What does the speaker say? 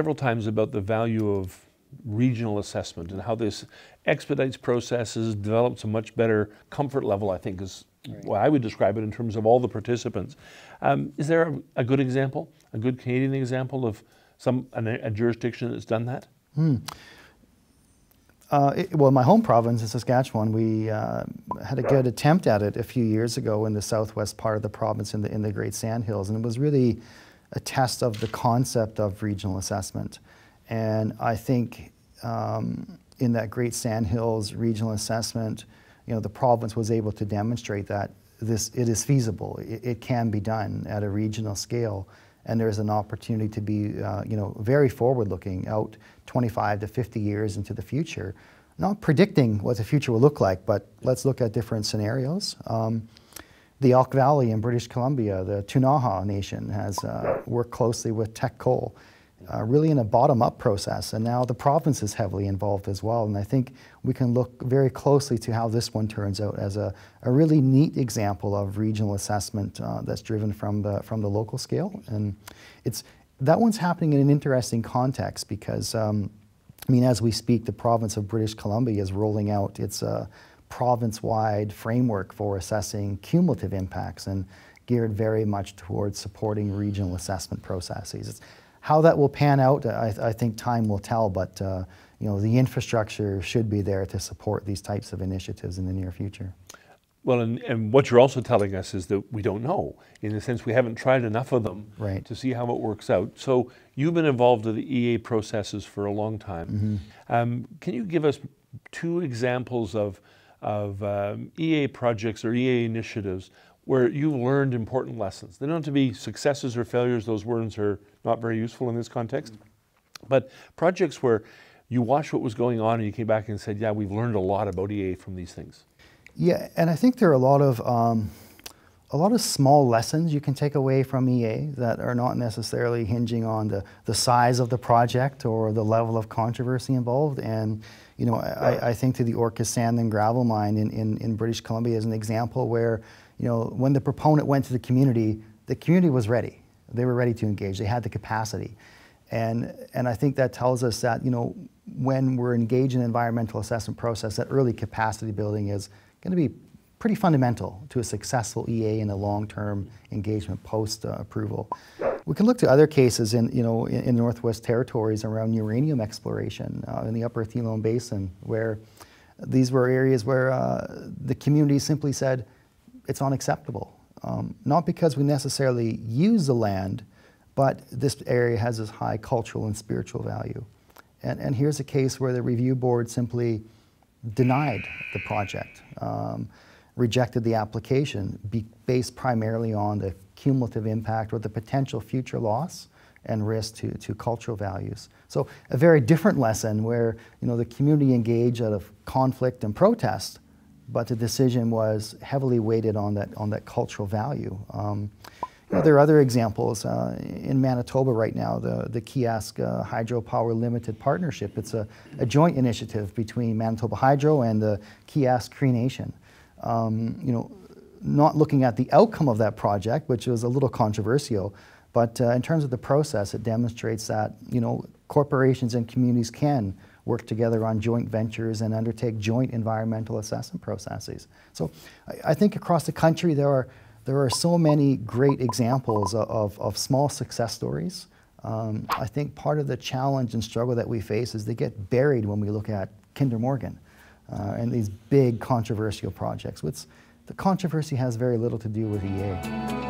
several times about the value of regional assessment and how this expedites processes, develops a much better comfort level, I think is right. what I would describe it in terms of all the participants. Um, is there a, a, good example, a good Canadian example of some an, a jurisdiction that's done that? Hmm. Uh, it, well, my home province is Saskatchewan, we uh, had a good attempt at it a few years ago in the southwest part of the province in the in the Great Sandhills, and it was really a test of the concept of regional assessment. And I think um, in that Great Sandhills regional assessment, you know, the province was able to demonstrate that this, it is feasible, it, it can be done at a regional scale, and there's an opportunity to be, uh, you know, very forward-looking, out 25 to 50 years into the future, not predicting what the future will look like, but let's look at different scenarios. Um, the Elk Valley in British Columbia, the Tunaha Nation has uh, worked closely with Tech Coal, uh, really in a bottom-up process. And now the province is heavily involved as well. And I think we can look very closely to how this one turns out as a, a really neat example of regional assessment uh, that's driven from the from the local scale. And it's that one's happening in an interesting context because. Um, I mean, as we speak, the province of British Columbia is rolling out its uh, province-wide framework for assessing cumulative impacts and geared very much towards supporting regional assessment processes. It's, how that will pan out, I, I, think time will tell, but uh, you know, the infrastructure should be there to support these types of initiatives in the near future. Well, and, and what you're also telling us is that we don't know. In the sense, we haven't tried enough of them right. to see how it works out. So you've been involved with the EA processes for a long time. Mm -hmm. um, can you give us two examples of of um, EA projects or EA initiatives where you've learned important lessons. They don't have to be successes or failures, those words are not very useful in this context. But projects where you watched what was going on and you came back and said, yeah, we've learned a lot about EA from these things. Yeah, and I think there are a lot of um, a lot of small lessons you can take away from EA that are not necessarily hinging on the, the size of the project or the level of controversy involved. And, you know, I, I, think to the Orca Sand and Gravel Mine in, in, in British Columbia is an example where, you know, when the proponent went to the community, the community was ready. They were ready to engage. They had the capacity. And, and I think that tells us that, you know, when we're engaged in environmental assessment process, that early capacity building is going to be pretty fundamental to a successful EA and a long-term engagement post-approval. we can look to other cases in, you know, in, in Northwest Territories around uranium exploration uh, in the Upper Thelon Basin, where these were areas where uh, the community simply said, it's unacceptable. Um, not because we necessarily use the land, but this area has this high cultural and spiritual value. And, and here's a case where the review board simply denied the project. Um, rejected the application based primarily on the cumulative impact or the potential future loss and risk to, to cultural values. So a very different lesson where you know, the community engaged out of conflict and protest, but the decision was heavily weighted on that, on that cultural value. Um, you know, there are other examples. Uh, in Manitoba right now, the, the Kiosk uh, Hydropower Limited Partnership, it's a, a joint initiative between Manitoba Hydro and the Kiosk Cree Nation um, you know, not looking at the outcome of that project, which was a little controversial, but uh, in terms of the process, it demonstrates that you know corporations and communities can work together on joint ventures and undertake joint environmental assessment processes. So I, I think across the country there are there are so many great examples of, of, small success stories. Um, I think part of the challenge and struggle that we face is they get buried when we look at Kinder Morgan uh, and these big controversial projects. Which the controversy has very little to do with EA.